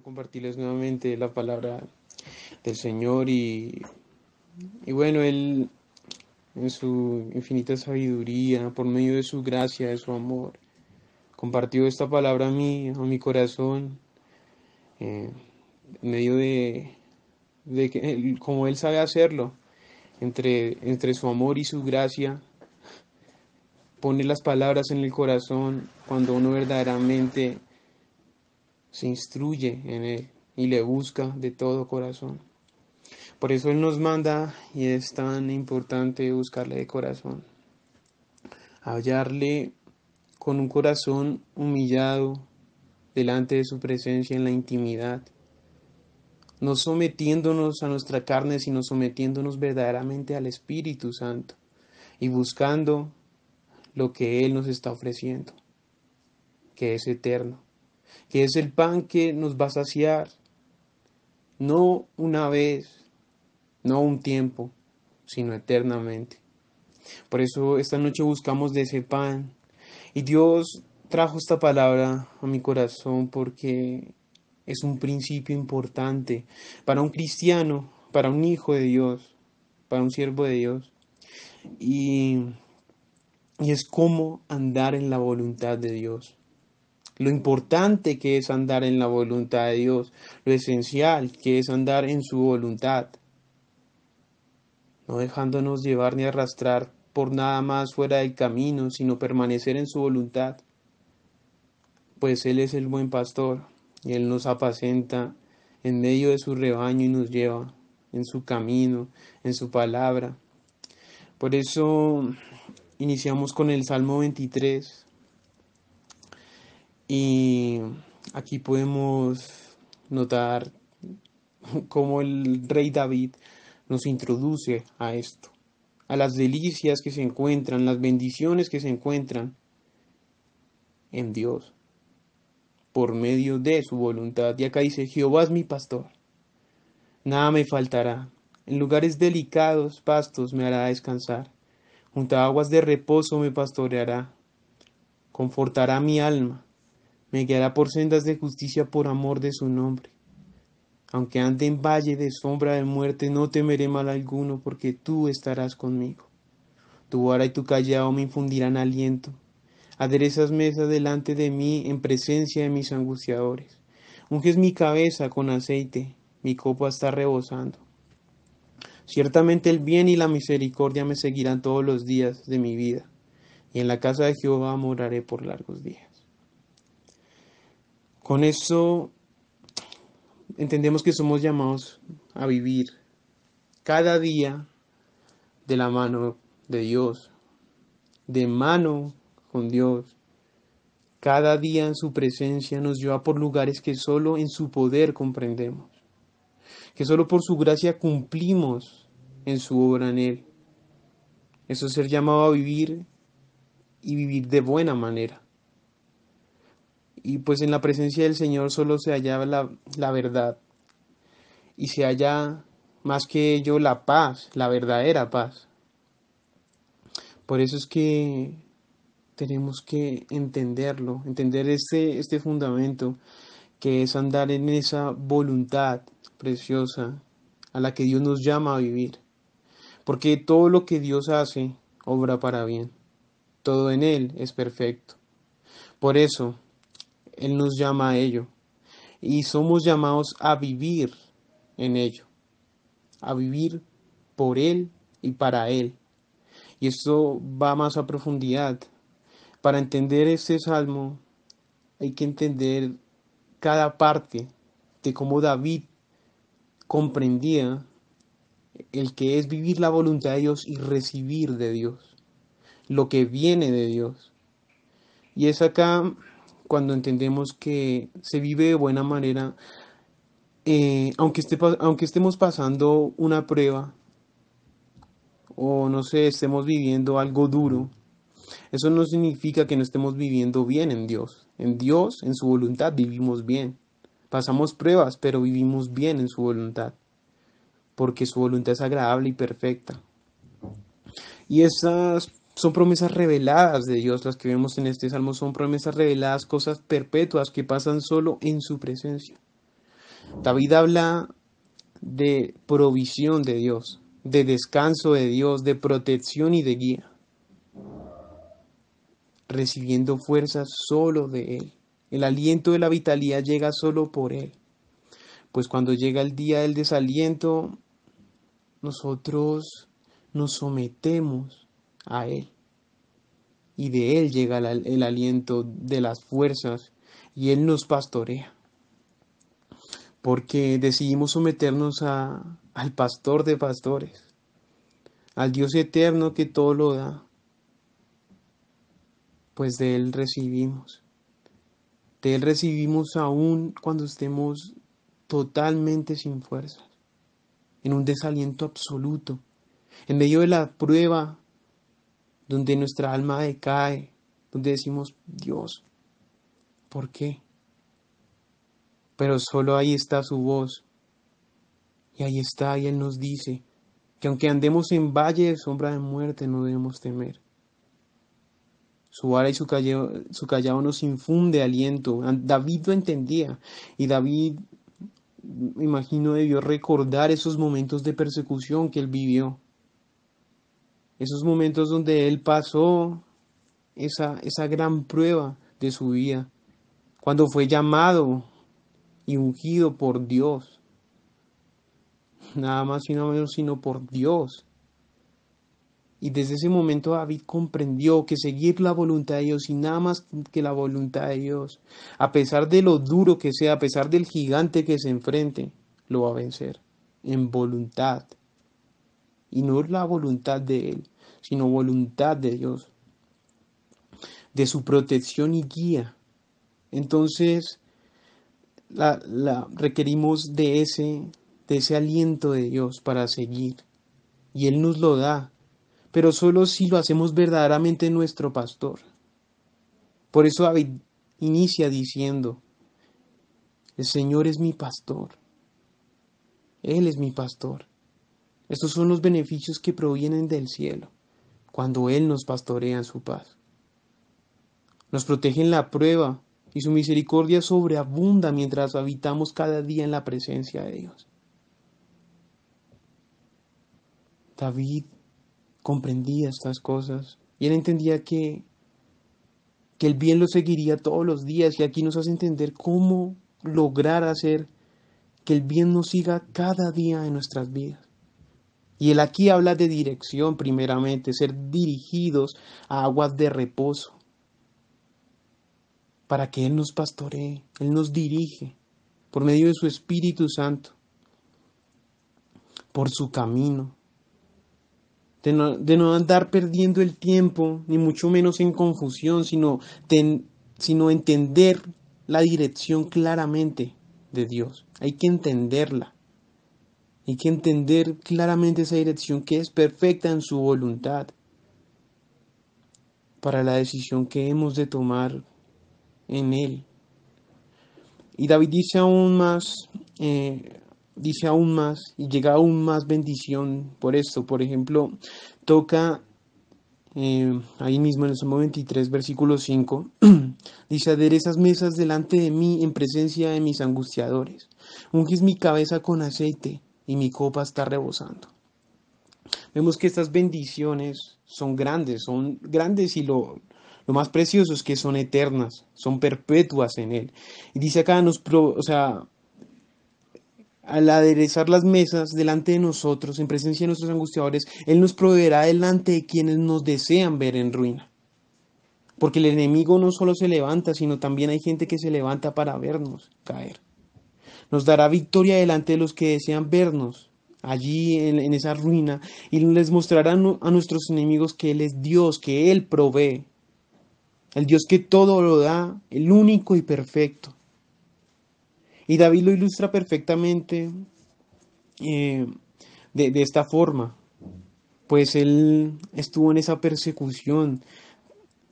compartirles nuevamente la palabra del Señor y, y bueno, Él en su infinita sabiduría, por medio de su gracia, de su amor, compartió esta palabra a mí, a mi corazón, eh, en medio de, de que, como Él sabe hacerlo, entre, entre su amor y su gracia, pone las palabras en el corazón cuando uno verdaderamente se instruye en Él y le busca de todo corazón. Por eso Él nos manda y es tan importante buscarle de corazón, hallarle con un corazón humillado delante de su presencia en la intimidad, no sometiéndonos a nuestra carne, sino sometiéndonos verdaderamente al Espíritu Santo y buscando lo que Él nos está ofreciendo, que es eterno que es el pan que nos va a saciar, no una vez, no un tiempo, sino eternamente. Por eso esta noche buscamos de ese pan. Y Dios trajo esta palabra a mi corazón porque es un principio importante para un cristiano, para un hijo de Dios, para un siervo de Dios. Y, y es cómo andar en la voluntad de Dios lo importante que es andar en la voluntad de Dios, lo esencial que es andar en su voluntad, no dejándonos llevar ni arrastrar por nada más fuera del camino, sino permanecer en su voluntad, pues Él es el buen pastor y Él nos apacenta en medio de su rebaño y nos lleva en su camino, en su palabra. Por eso iniciamos con el Salmo 23, y aquí podemos notar cómo el rey David nos introduce a esto, a las delicias que se encuentran, las bendiciones que se encuentran en Dios, por medio de su voluntad. Y acá dice, Jehová es mi pastor, nada me faltará. En lugares delicados, pastos me hará descansar. Junto a aguas de reposo me pastoreará. Confortará mi alma me guiará por sendas de justicia por amor de su nombre. Aunque ande en valle de sombra de muerte, no temeré mal alguno, porque tú estarás conmigo. Tu vara y tu callao me infundirán aliento. Aderezas mesa delante de mí en presencia de mis angustiadores. Unges mi cabeza con aceite, mi copa está rebosando. Ciertamente el bien y la misericordia me seguirán todos los días de mi vida, y en la casa de Jehová moraré por largos días. Con eso entendemos que somos llamados a vivir cada día de la mano de Dios, de mano con Dios. Cada día en su presencia nos lleva por lugares que solo en su poder comprendemos, que solo por su gracia cumplimos en su obra en Él. Eso es ser llamado a vivir y vivir de buena manera y pues en la presencia del Señor solo se halla la, la verdad y se halla más que ello la paz, la verdadera paz. Por eso es que tenemos que entenderlo, entender este, este fundamento que es andar en esa voluntad preciosa a la que Dios nos llama a vivir. Porque todo lo que Dios hace obra para bien. Todo en Él es perfecto. Por eso él nos llama a ello. Y somos llamados a vivir en ello, a vivir por Él y para Él. Y esto va más a profundidad. Para entender este salmo hay que entender cada parte de cómo David comprendía el que es vivir la voluntad de Dios y recibir de Dios lo que viene de Dios. Y es acá cuando entendemos que se vive de buena manera, eh, aunque, estemos pasando una prueba o no sé, estemos viviendo algo duro, eso no significa que no estemos viviendo bien en Dios. En Dios, en su voluntad, vivimos bien. Pasamos pruebas, pero vivimos bien en su voluntad, porque su voluntad es agradable y perfecta. Y esas son promesas reveladas de Dios, las que vemos en este salmo son promesas reveladas, cosas perpetuas que pasan solo en su presencia. David habla de provisión de Dios, de descanso de Dios, de protección y de guía, recibiendo fuerzas solo de Él. El aliento de la vitalidad llega solo por Él. Pues cuando llega el día del desaliento, nosotros nos sometemos a Él. Y de Él llega el, aliento de las fuerzas y Él nos pastorea. Porque decidimos someternos al pastor de pastores, al Dios eterno que todo lo da, pues de Él recibimos. De Él recibimos aún cuando estemos totalmente sin fuerzas, en un desaliento absoluto, en medio de la prueba, donde nuestra alma decae, donde decimos, Dios, ¿por qué? Pero solo ahí está su voz. Y ahí está, y Él nos dice que aunque andemos en valle de sombra de muerte, no debemos temer. Su vara y su callado, su callado nos infunde aliento. David lo entendía y David, imagino, debió recordar esos momentos de persecución que él vivió esos momentos donde él pasó esa, esa gran prueba de su vida, cuando fue llamado y ungido por Dios, nada más y nada menos sino por Dios. Y desde ese momento David comprendió que seguir la voluntad de Dios y nada más que la voluntad de Dios, a pesar de lo duro que sea, a pesar del gigante que se enfrente, lo va a vencer en voluntad, y no la voluntad de Él, sino voluntad de Dios, de su protección y guía. Entonces, la, requerimos de ese, de ese aliento de Dios para seguir, y Él nos lo da, pero solo si lo hacemos verdaderamente nuestro pastor. Por eso David inicia diciendo, el Señor es mi pastor, Él es mi pastor. Estos son los beneficios que provienen del cielo, cuando Él nos pastorea en su paz. Nos protege en la prueba y su misericordia sobreabunda mientras habitamos cada día en la presencia de Dios. David comprendía estas cosas y él entendía que, que el bien lo seguiría todos los días y aquí nos hace entender cómo lograr hacer que el bien nos siga cada día en nuestras vidas. Y Él aquí habla de dirección primeramente, ser dirigidos a aguas de reposo, para que Él nos pastoree, Él nos dirige por medio de su Espíritu Santo, por su camino, de no, andar perdiendo el tiempo, ni mucho menos en confusión, sino, sino entender la dirección claramente de Dios. Hay que entenderla. Hay que entender claramente esa dirección que es perfecta en su voluntad para la decisión que hemos de tomar en él. Y David dice aún más, eh, dice aún más, y llega aún más bendición por esto. Por ejemplo, toca eh, ahí mismo en el Salmo 23, versículo 5, dice, aderezas mesas delante de mí en presencia de mis angustiadores, unges mi cabeza con aceite, y mi copa está rebosando. Vemos que estas bendiciones son grandes, son grandes y lo, más precioso es que son eternas, son perpetuas en Él. Y dice acá, nos, o sea, al aderezar las mesas delante de nosotros, en presencia de nuestros angustiadores, Él nos proveerá delante de quienes nos desean ver en ruina. Porque el enemigo no solo se levanta, sino también hay gente que se levanta para vernos caer nos dará victoria delante de los que desean vernos allí en, esa ruina y les mostrará a nuestros enemigos que Él es Dios, que Él provee, el Dios que todo lo da, el único y perfecto. Y David lo ilustra perfectamente eh, de, de esta forma, pues él estuvo en esa persecución,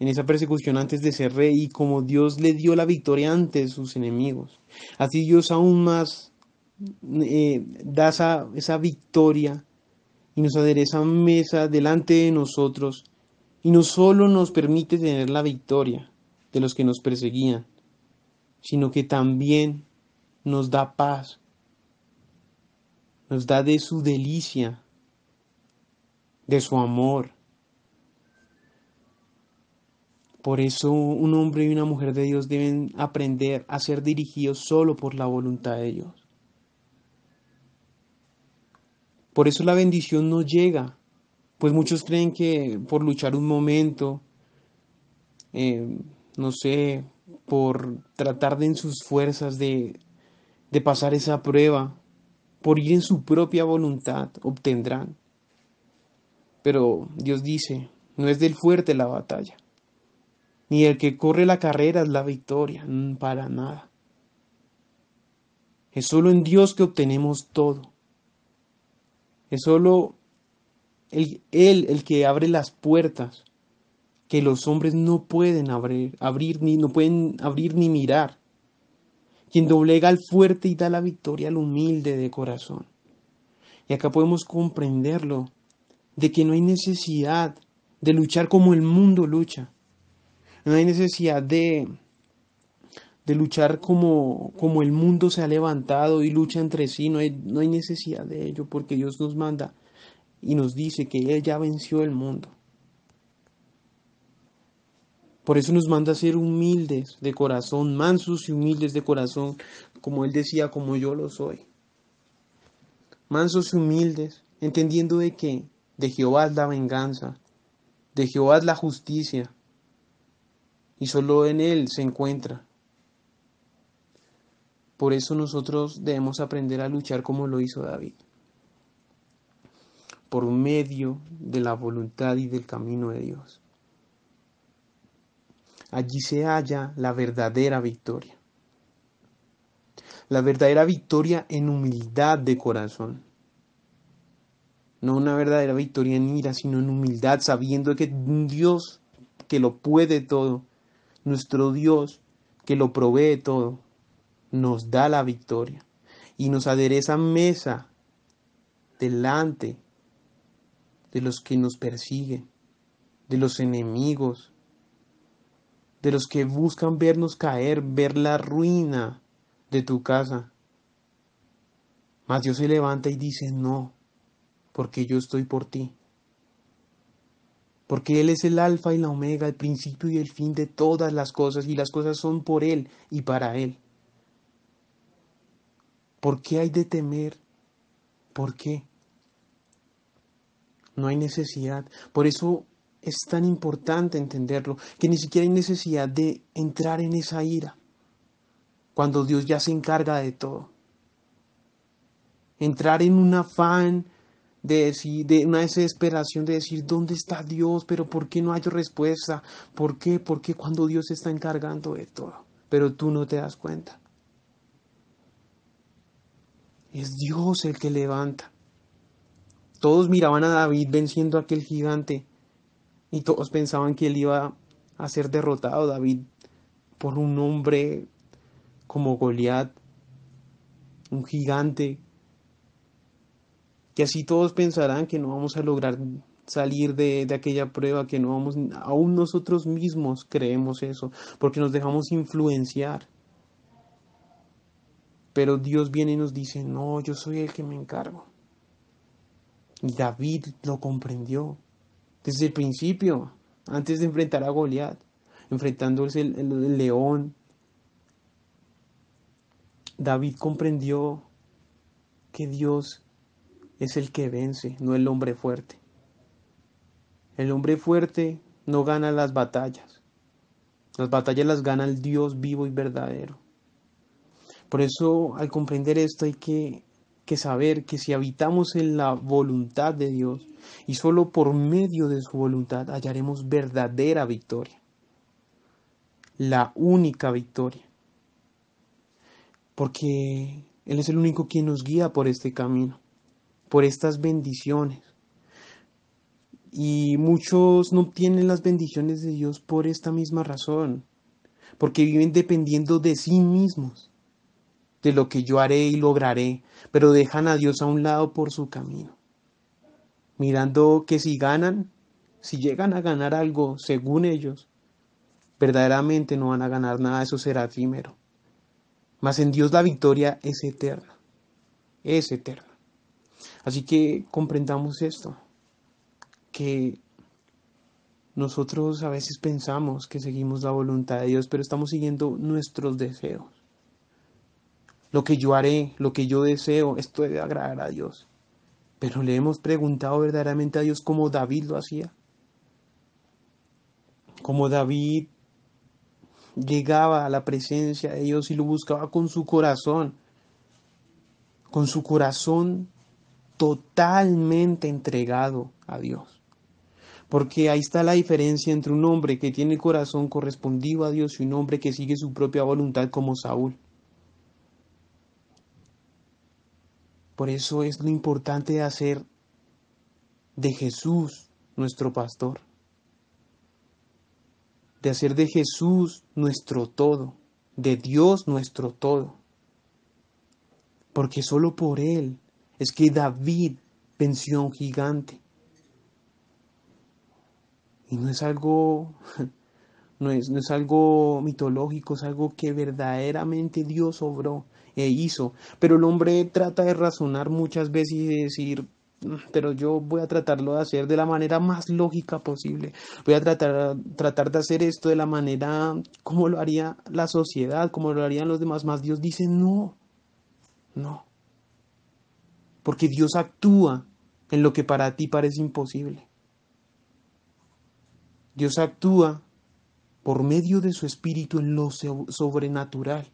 en esa persecución antes de ser rey y como Dios le dio la victoria ante sus enemigos. Así Dios aún más eh, da esa, victoria y nos adereza mesa delante de nosotros y no solo nos permite tener la victoria de los que nos perseguían, sino que también nos da paz, nos da de su delicia, de su amor por eso un hombre y una mujer de Dios deben aprender a ser dirigidos solo por la voluntad de Dios. Por eso la bendición no llega, pues muchos creen que por luchar un momento, eh, no sé, por tratar de en sus fuerzas de, de pasar esa prueba, por ir en su propia voluntad, obtendrán. Pero Dios dice, no es del fuerte la batalla ni el que corre la carrera es la victoria, mm, para nada. Es solo en Dios que obtenemos todo. Es solo Él, el que abre las puertas que los hombres no pueden abrir, abrir ni, no pueden abrir ni mirar. Quien doblega al fuerte y da la victoria al humilde de corazón. Y acá podemos comprenderlo, de que no hay necesidad de luchar como el mundo lucha no hay necesidad de, de luchar como, como el mundo se ha levantado y lucha entre sí, no hay, no hay necesidad de ello porque Dios nos manda y nos dice que Él ya venció el mundo. Por eso nos manda a ser humildes de corazón, mansos y humildes de corazón, como Él decía, como yo lo soy. Mansos y humildes, entendiendo de que de Jehová es la venganza, de Jehová es la justicia, y solo en Él se encuentra. Por eso nosotros debemos aprender a luchar como lo hizo David, por medio de la voluntad y del camino de Dios. Allí se halla la verdadera victoria. La verdadera victoria en humildad de corazón. No una verdadera victoria en ira, sino en humildad, sabiendo que Dios, que lo puede todo, nuestro Dios, que lo provee todo, nos da la victoria y nos adereza mesa delante de los que nos persiguen, de los enemigos, de los que buscan vernos caer, ver la ruina de tu casa. Mas Dios se levanta y dice, no, porque yo estoy por ti porque Él es el alfa y la omega, el principio y el fin de todas las cosas, y las cosas son por Él y para Él. ¿Por qué hay de temer? ¿Por qué? No hay necesidad. Por eso es tan importante entenderlo, que ni siquiera hay necesidad de entrar en esa ira, cuando Dios ya se encarga de todo. Entrar en un afán de, decir, de una desesperación de decir, ¿dónde está Dios? Pero ¿por qué no hay respuesta? ¿Por qué? ¿Por qué cuando Dios está encargando de todo? Pero tú no te das cuenta. Es Dios el que levanta. Todos miraban a David venciendo a aquel gigante y todos pensaban que él iba a ser derrotado, David, por un hombre como Goliat, un gigante que así todos pensarán que no vamos a lograr salir de, aquella prueba, que no vamos, aún nosotros mismos creemos eso, porque nos dejamos influenciar. Pero Dios viene y nos dice, no, yo soy el que me encargo. Y David lo comprendió desde el principio, antes de enfrentar a Goliat, enfrentándose el león. David comprendió que Dios es el que vence, no el hombre fuerte. El hombre fuerte no gana las batallas. Las batallas las gana el Dios vivo y verdadero. Por eso, al comprender esto, hay que, que saber que si habitamos en la voluntad de Dios y solo por medio de su voluntad hallaremos verdadera victoria. La única victoria. Porque Él es el único quien nos guía por este camino por estas bendiciones. Y muchos no obtienen las bendiciones de Dios por esta misma razón, porque viven dependiendo de sí mismos, de lo que yo haré y lograré, pero dejan a Dios a un lado por su camino, mirando que si ganan, si llegan a ganar algo según ellos, verdaderamente no van a ganar nada, eso será efímero. Mas en Dios la victoria es eterna, es eterna. Así que comprendamos esto, que nosotros a veces pensamos que seguimos la voluntad de Dios, pero estamos siguiendo nuestros deseos. Lo que yo haré, lo que yo deseo, esto debe agradar a Dios. Pero le hemos preguntado verdaderamente a Dios cómo David lo hacía. Como David llegaba a la presencia de Dios y lo buscaba con su corazón. Con su corazón totalmente entregado a Dios. Porque ahí está la diferencia entre un hombre que tiene corazón correspondido a Dios y un hombre que sigue su propia voluntad como Saúl. Por eso es lo importante de hacer de Jesús nuestro pastor, de hacer de Jesús nuestro todo, de Dios nuestro todo, porque solo por Él es que David pensó un gigante. Y no es algo, no es, no es algo mitológico, es algo que verdaderamente Dios obró e hizo. Pero el hombre trata de razonar muchas veces y decir, mm, pero yo voy a tratarlo de hacer de la manera más lógica posible. Voy a tratar, tratar de hacer esto de la manera como lo haría la sociedad, como lo harían los demás. Más Dios dice, no, no porque Dios actúa en lo que para ti parece imposible. Dios actúa por medio de su espíritu en lo sobrenatural.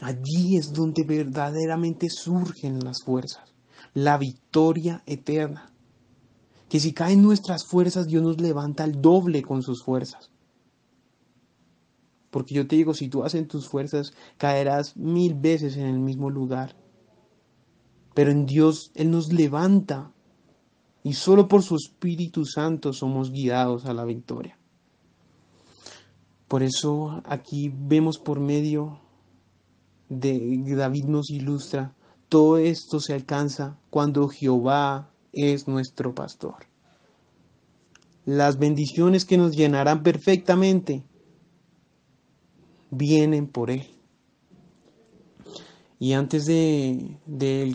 Allí es donde verdaderamente surgen las fuerzas, la victoria eterna. Que si caen nuestras fuerzas, Dios nos levanta al doble con sus fuerzas. Porque yo te digo, si tú haces tus fuerzas, caerás mil veces en el mismo lugar pero en Dios Él nos levanta y solo por su Espíritu Santo somos guiados a la victoria. Por eso aquí vemos por medio de David nos ilustra, todo esto se alcanza cuando Jehová es nuestro pastor. Las bendiciones que nos llenarán perfectamente vienen por Él. Y antes de,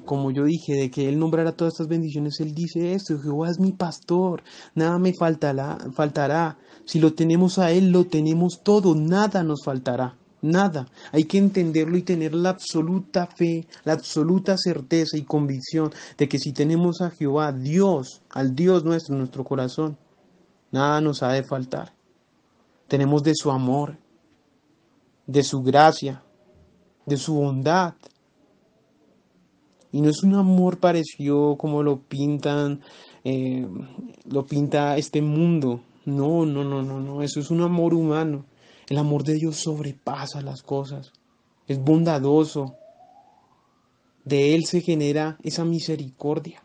como yo dije, de que él nombrara todas estas bendiciones, él dice esto, Jehová es mi pastor, nada me faltará, faltará. Si lo tenemos a él, lo tenemos todo, nada nos faltará, nada. Hay que entenderlo y tener la absoluta fe, la absoluta certeza y convicción de que si tenemos a Jehová, Dios, al Dios nuestro, nuestro corazón, nada nos ha de faltar. Tenemos de su amor, de su gracia, de su bondad, y no es un amor parecido como lo pintan, eh, lo pinta este mundo. No, no, no, no, no. Eso es un amor humano. El amor de Dios sobrepasa las cosas. Es bondadoso. De Él se genera esa misericordia.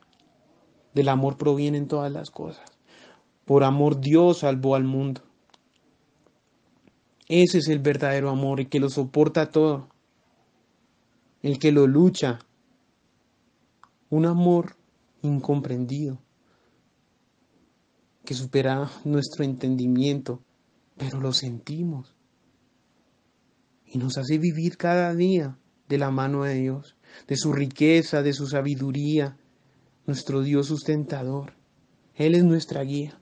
Del amor provienen todas las cosas. Por amor Dios salvó al mundo. Ese es el verdadero amor, el que lo soporta todo, el que lo lucha, un amor incomprendido que supera nuestro entendimiento, pero lo sentimos y nos hace vivir cada día de la mano de Dios, de su riqueza, de su sabiduría, nuestro Dios sustentador. Él es nuestra guía.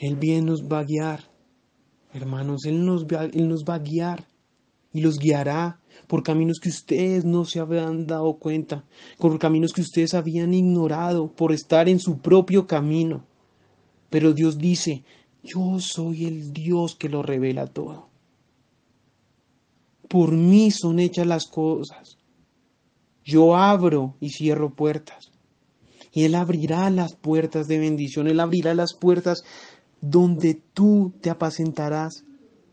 Él bien nos va a guiar, hermanos, Él nos va, nos va a guiar y los guiará por caminos que ustedes no se habían dado cuenta, por caminos que ustedes habían ignorado por estar en su propio camino. Pero Dios dice, yo soy el Dios que lo revela todo. Por mí son hechas las cosas. Yo abro y cierro puertas. Y Él abrirá las puertas de bendición. Él abrirá las puertas donde tú te apacentarás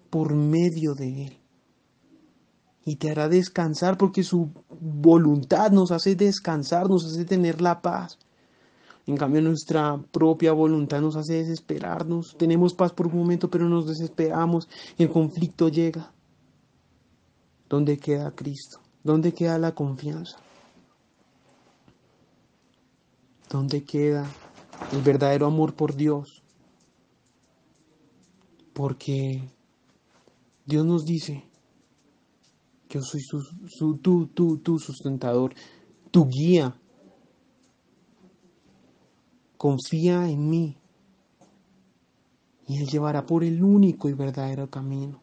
por medio de Él y te hará descansar porque su voluntad nos hace descansar, nos hace tener la paz. En cambio, nuestra propia voluntad nos hace desesperarnos. Tenemos paz por un momento, pero nos desesperamos. El conflicto llega. ¿Dónde queda Cristo? ¿Dónde queda la confianza? ¿Dónde queda el verdadero amor por Dios? Porque Dios nos dice, yo soy su, tu, tu sustentador, tu guía. Confía en mí y Él llevará por el único y verdadero camino.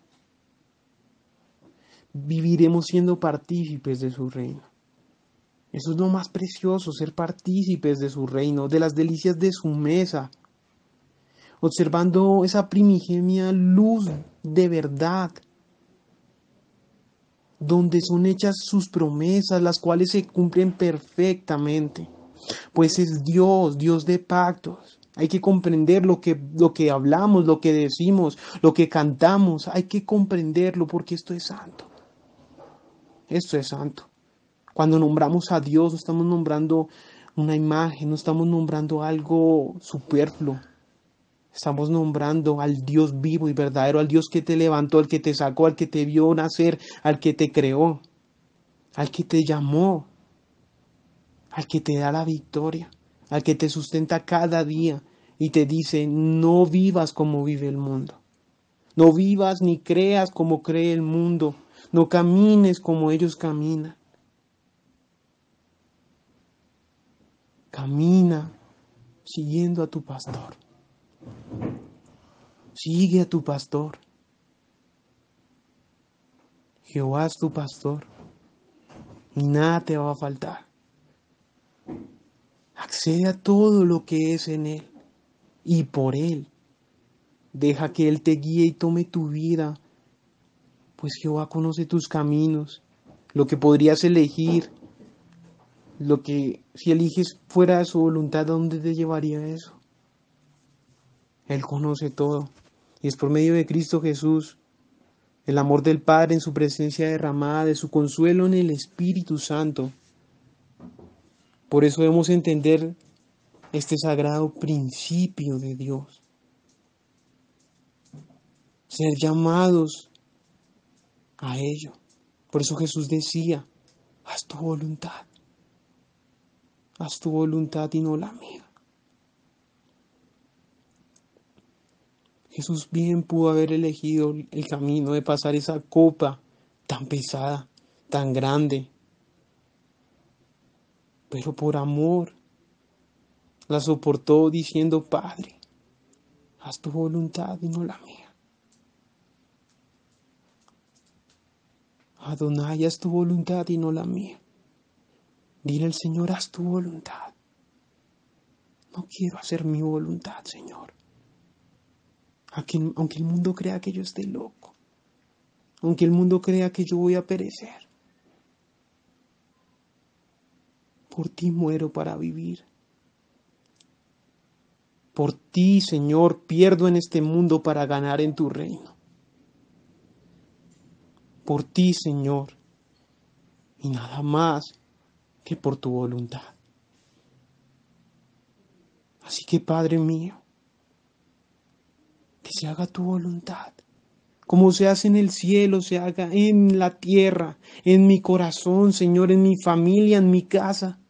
Viviremos siendo partícipes de su reino. Eso es lo más precioso, ser partícipes de su reino, de las delicias de su mesa, observando esa primigenia luz de verdad donde son hechas sus promesas, las cuales se cumplen perfectamente. Pues es Dios, Dios de pactos. Hay que comprender lo que, lo que hablamos, lo que decimos, lo que cantamos. Hay que comprenderlo porque esto es santo. Esto es santo. Cuando nombramos a Dios, no estamos nombrando una imagen, no estamos nombrando algo superfluo. Estamos nombrando al Dios vivo y verdadero, al Dios que te levantó, al que te sacó, al que te vio nacer, al que te creó, al que te llamó, al que te da la victoria, al que te sustenta cada día y te dice, no vivas como vive el mundo. No vivas ni creas como cree el mundo. No camines como ellos caminan. Camina siguiendo a tu pastor. Sigue a tu pastor. Jehová es tu pastor y nada te va a faltar. Accede a todo lo que es en Él y por Él. Deja que Él te guíe y tome tu vida, pues Jehová conoce tus caminos, lo que podrías elegir, lo que si eliges fuera de su voluntad, ¿a dónde te llevaría eso? Él conoce todo. Y es por medio de Cristo Jesús, el amor del Padre en su presencia derramada, de su consuelo en el Espíritu Santo. Por eso debemos entender este sagrado principio de Dios. Ser llamados a ello. Por eso Jesús decía, haz tu voluntad. Haz tu voluntad y no la mía. Jesús bien pudo haber elegido el camino de pasar esa copa tan pesada, tan grande. Pero por amor la soportó diciendo, Padre, haz tu voluntad y no la mía. Adonai, haz tu voluntad y no la mía. Dile al Señor, haz tu voluntad. No quiero hacer mi voluntad, Señor. Aunque, el mundo crea que yo esté loco, aunque el mundo crea que yo voy a perecer. Por ti muero para vivir. Por ti, Señor, pierdo en este mundo para ganar en tu reino. Por ti, Señor, y nada más que por tu voluntad. Así que, Padre mío, que se haga tu voluntad, como se hace en el cielo, se haga en la tierra, en mi corazón, Señor, en mi familia, en mi casa.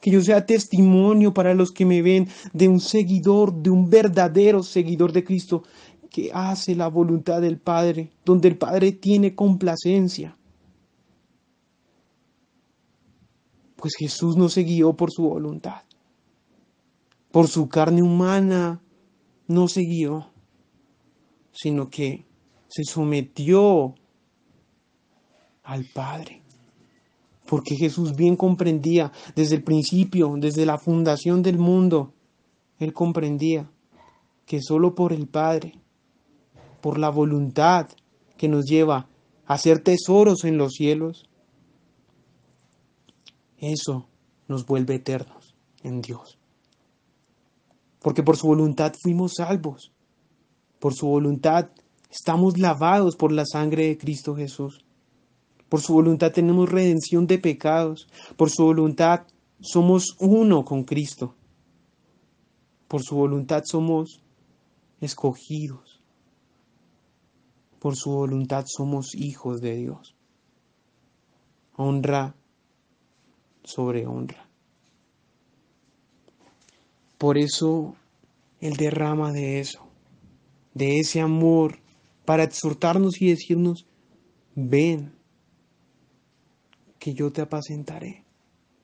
Que yo sea testimonio para los que me ven de un seguidor, de un verdadero seguidor de Cristo, que hace la voluntad del Padre, donde el Padre tiene complacencia. Pues Jesús no se guió por su voluntad, por su carne humana, no siguió, sino que se sometió al Padre. Porque Jesús bien comprendía desde el principio, desde la fundación del mundo, él comprendía que solo por el Padre, por la voluntad que nos lleva a ser tesoros en los cielos, eso nos vuelve eternos en Dios porque por su voluntad fuimos salvos. Por su voluntad estamos lavados por la sangre de Cristo Jesús. Por su voluntad tenemos redención de pecados. Por su voluntad somos uno con Cristo. Por su voluntad somos escogidos. Por su voluntad somos hijos de Dios. Honra sobre honra. Por eso Él derrama de eso, de ese amor, para exhortarnos y decirnos, ven, que yo te apacentaré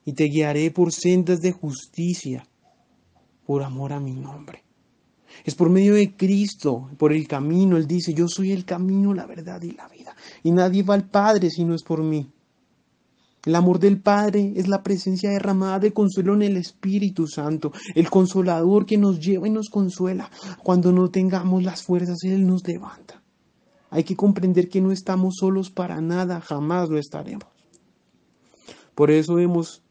y te guiaré por sendas de justicia, por amor a mi nombre. Es por medio de Cristo, por el camino. Él dice, yo soy el camino, la verdad y la vida. Y nadie va al Padre si no es por mí. El amor del Padre es la presencia derramada de consuelo en el Espíritu Santo, el consolador que nos lleva y nos consuela. Cuando no tengamos las fuerzas, Él nos levanta. Hay que comprender que no estamos solos para nada, jamás lo estaremos. Por eso hemos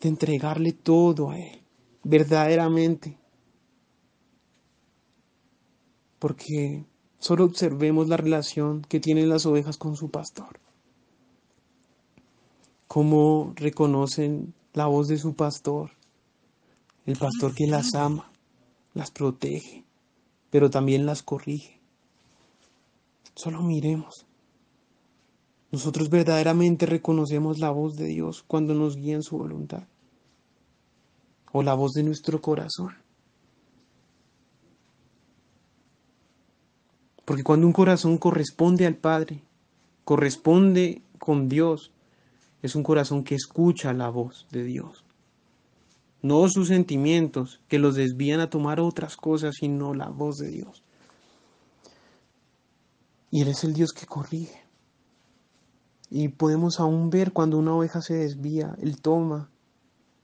de entregarle todo a Él, verdaderamente. Porque solo observemos la relación que tienen las ovejas con su pastor cómo reconocen la voz de su pastor, el pastor que las ama, las protege, pero también las corrige. Solo miremos. Nosotros verdaderamente reconocemos la voz de Dios cuando nos guía en su voluntad, o la voz de nuestro corazón. Porque cuando un corazón corresponde al Padre, corresponde con Dios, es un corazón que escucha la voz de Dios, no sus sentimientos que los desvían a tomar otras cosas, sino la voz de Dios. Y Él es el Dios que corrige. Y podemos aún ver cuando una oveja se desvía, Él toma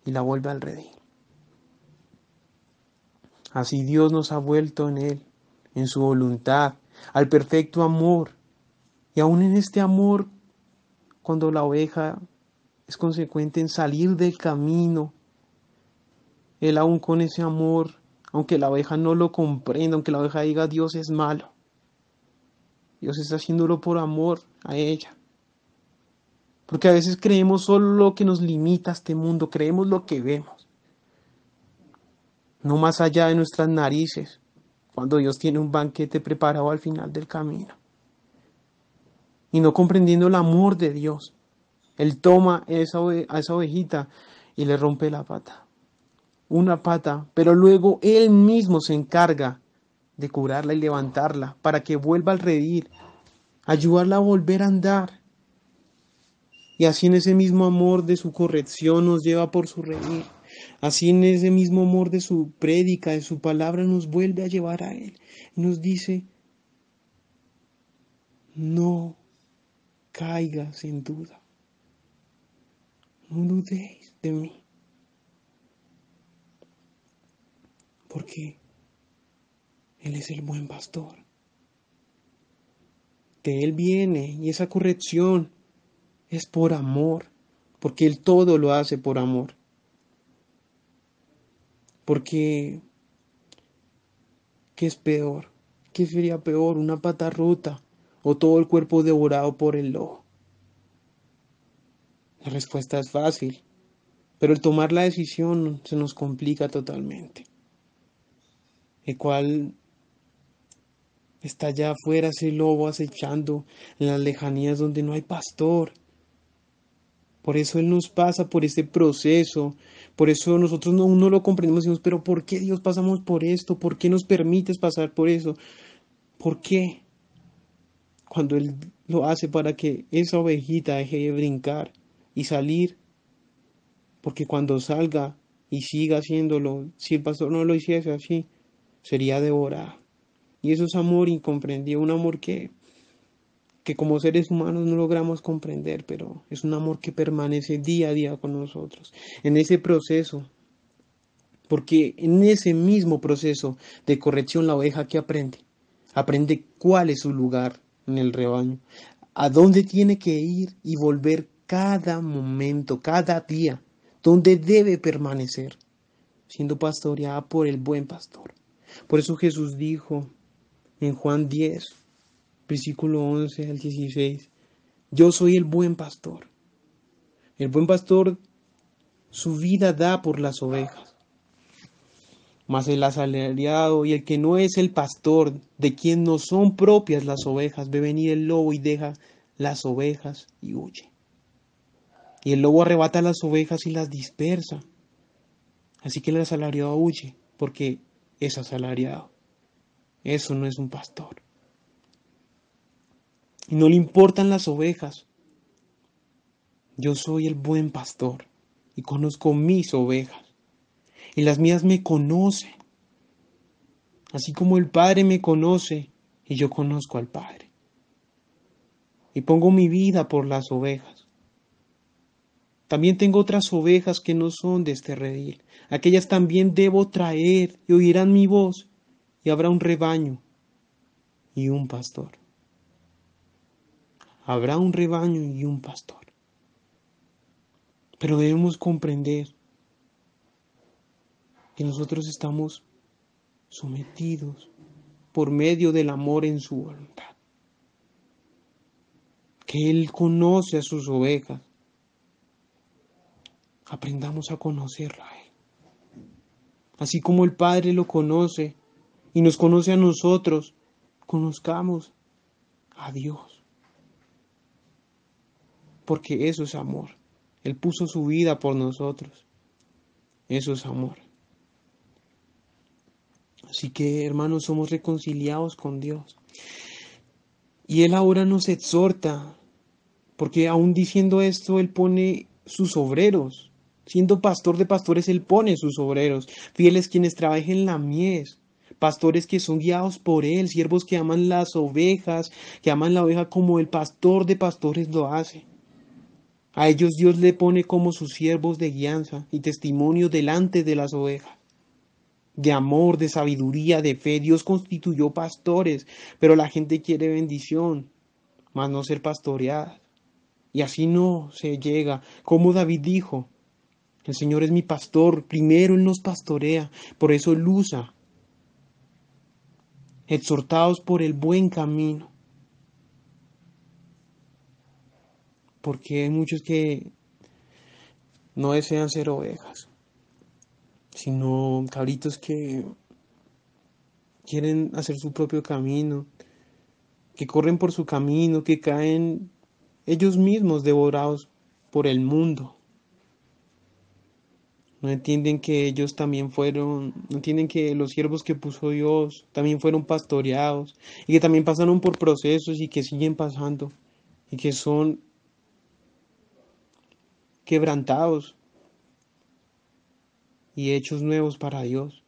y la vuelve al redil. Así Dios nos ha vuelto en Él, en su voluntad, al perfecto amor. Y aún en este amor, cuando la oveja consecuente en salir del camino. Él aún con ese amor, aunque la oveja no lo comprenda, aunque la oveja diga Dios es malo, Dios está haciéndolo por amor a ella. Porque a veces creemos solo lo que nos limita a este mundo, creemos lo que vemos, no más allá de nuestras narices, cuando Dios tiene un banquete preparado al final del camino. Y no comprendiendo el amor de Dios, él toma esa a esa ovejita y le rompe la pata, una pata, pero luego Él mismo se encarga de curarla y levantarla para que vuelva al reír, ayudarla a volver a andar. Y así en ese mismo amor de su corrección nos lleva por su reír, Así en ese mismo amor de su prédica, de su palabra, nos vuelve a llevar a Él. nos dice, no caigas en duda no dudéis de mí. Porque Él es el buen pastor. que Él viene y esa corrección es por amor, porque Él todo lo hace por amor. Porque, ¿qué es peor? ¿Qué sería peor? ¿Una pata rota o todo el cuerpo devorado por el lobo? La respuesta es fácil, pero el tomar la decisión se nos complica totalmente. El cual está allá afuera ese lobo acechando en las lejanías donde no hay pastor. Por eso Él nos pasa por este proceso. Por eso nosotros no, no lo comprendemos pero ¿por qué Dios pasamos por esto? ¿Por qué nos permites pasar por eso? ¿Por qué? Cuando Él lo hace para que esa ovejita deje de brincar y salir, porque cuando salga y siga haciéndolo, si el pastor no lo hiciese así, sería devorado. Y eso es amor incomprendido, un amor que, que como seres humanos no logramos comprender, pero es un amor que permanece día a día con nosotros, en ese proceso. Porque en ese mismo proceso de corrección la oveja que aprende, aprende cuál es su lugar en el rebaño, a dónde tiene que ir y volver cada momento, cada día, donde debe permanecer, siendo pastoreada por el buen pastor. Por eso Jesús dijo en Juan 10, versículo 11 al 16, yo soy el buen pastor. El buen pastor su vida da por las ovejas. Mas el asalariado y el que no es el pastor, de quien no son propias las ovejas, ve venir el lobo y deja las ovejas y huye. Y el lobo arrebata las ovejas y las dispersa. Así que el asalariado huye, porque es asalariado. Eso no es un pastor. Y no le importan las ovejas. Yo soy el buen pastor y conozco mis ovejas. Y las mías me conocen. Así como el Padre me conoce y yo conozco al Padre. Y pongo mi vida por las ovejas. También tengo otras ovejas que no son de este redil. Aquellas también debo traer y oirán mi voz y habrá un rebaño y un pastor. Habrá un rebaño y un pastor. Pero debemos comprender que nosotros estamos sometidos por medio del amor en su voluntad. Que Él conoce a sus ovejas aprendamos a conocerlo a Él. Así como el Padre lo conoce y nos conoce a nosotros, conozcamos a Dios. Porque eso es amor. Él puso su vida por nosotros. Eso es amor. Así que, hermanos, somos reconciliados con Dios. Y Él ahora nos exhorta, porque aún diciendo esto, Él pone sus obreros, Siendo pastor de pastores, Él pone sus obreros, fieles quienes trabajen la mies, pastores que son guiados por Él, siervos que aman las ovejas, que aman la oveja como el pastor de pastores lo hace. A ellos Dios le pone como sus siervos de guianza y testimonio delante de las ovejas. De amor, de sabiduría, de fe, Dios constituyó pastores, pero la gente quiere bendición, mas no ser pastoreada. Y así no se llega, como David dijo, el Señor es mi pastor, primero Él nos pastorea, por eso Él usa. Exhortados por el buen camino. Porque hay muchos que no desean ser ovejas, sino cabritos que quieren hacer su propio camino, que corren por su camino, que caen ellos mismos devorados por el mundo. No entienden que ellos también fueron, no entienden que los siervos que puso Dios también fueron pastoreados y que también pasaron por procesos y que siguen pasando y que son quebrantados y hechos nuevos para Dios.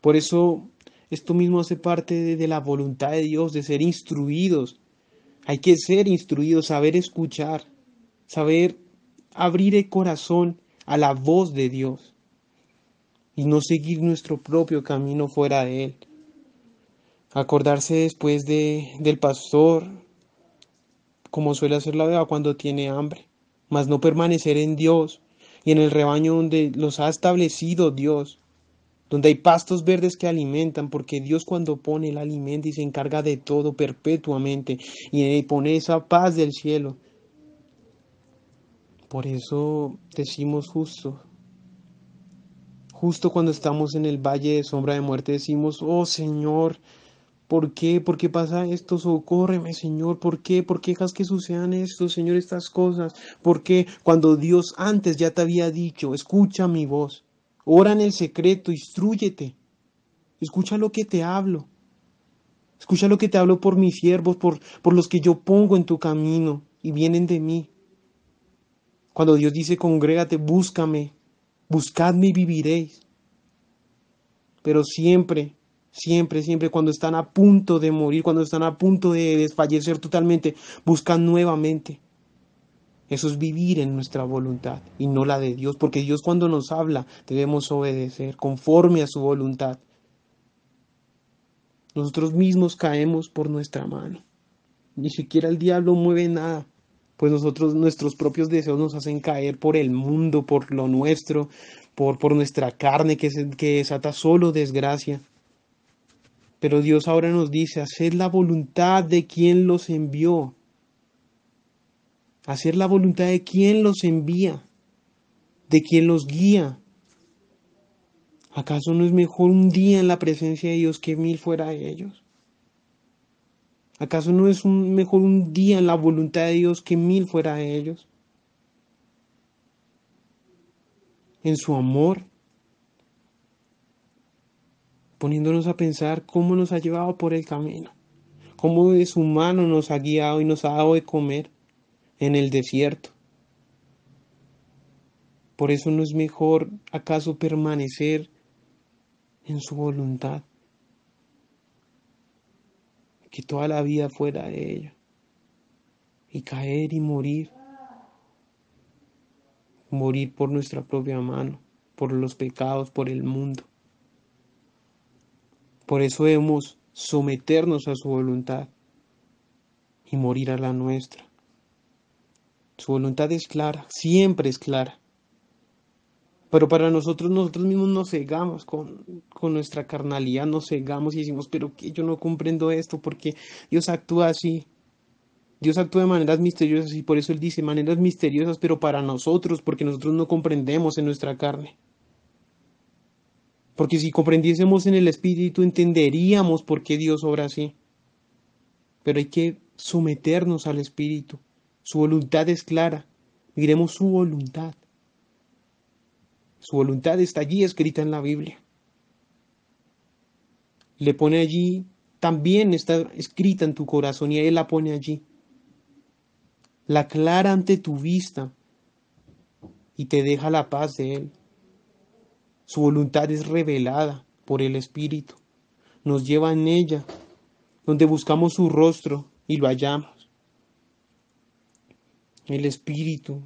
Por eso esto mismo hace parte de, la voluntad de Dios, de ser instruidos. Hay que ser instruidos, saber escuchar, saber abrir el corazón a la voz de Dios y no seguir nuestro propio camino fuera de Él. Acordarse después de, del pastor, como suele hacer la beba cuando tiene hambre, mas no permanecer en Dios y en el rebaño donde los ha establecido Dios, donde hay pastos verdes que alimentan, porque Dios cuando pone el alimento y se encarga de todo perpetuamente y pone esa paz del cielo por eso decimos justo. Justo cuando estamos en el valle de sombra de muerte decimos, oh Señor, ¿por qué? ¿Por qué pasa esto? Socórreme, Señor, ¿por qué? ¿Por qué dejas que sucedan esto, Señor, estas cosas? ¿Por qué? Cuando Dios antes ya te había dicho, escucha mi voz, ora en el secreto, instruyete, escucha lo que te hablo. Escucha lo que te hablo por mis siervos, por, por los que yo pongo en tu camino y vienen de mí. Cuando Dios dice, congrégate, búscame, buscadme y viviréis. Pero siempre, siempre, siempre, cuando están a punto de morir, cuando están a punto de desfallecer totalmente, buscan nuevamente. Eso es vivir en nuestra voluntad y no la de Dios, porque Dios cuando nos habla debemos obedecer conforme a su voluntad. Nosotros mismos caemos por nuestra mano. Ni siquiera el diablo mueve nada pues nosotros nuestros propios deseos nos hacen caer por el mundo, por lo nuestro, por, por nuestra carne que, es que desata solo desgracia. Pero Dios ahora nos dice, hacer la voluntad de quien los envió. Hacer la voluntad de quien los envía, de quien los guía. ¿Acaso no es mejor un día en la presencia de Dios que mil fuera de ellos? ¿Acaso no es mejor un día en la voluntad de Dios que mil fuera de ellos? En su amor, poniéndonos a pensar cómo nos ha llevado por el camino, cómo de su mano nos ha guiado y nos ha dado de comer en el desierto. Por eso no es mejor acaso permanecer en su voluntad que toda la vida fuera de ella y caer y morir, morir por nuestra propia mano, por los pecados, por el mundo. Por eso debemos someternos a su voluntad y morir a la nuestra. Su voluntad es clara, siempre es clara. Pero para nosotros, nosotros mismos nos cegamos con, con nuestra carnalidad, nos cegamos y decimos, pero que yo no comprendo esto, porque Dios actúa así. Dios actúa de maneras misteriosas y por eso Él dice maneras misteriosas, pero para nosotros, porque nosotros no comprendemos en nuestra carne. Porque si comprendiésemos en el Espíritu, entenderíamos por qué Dios obra así. Pero hay que someternos al Espíritu. Su voluntad es clara. Miremos su voluntad. Su voluntad está allí escrita en la Biblia. Le pone allí, también está escrita en tu corazón y Él la pone allí. La aclara ante tu vista y te deja la paz de Él. Su voluntad es revelada por el Espíritu. Nos lleva en ella, donde buscamos su rostro y lo hallamos. El Espíritu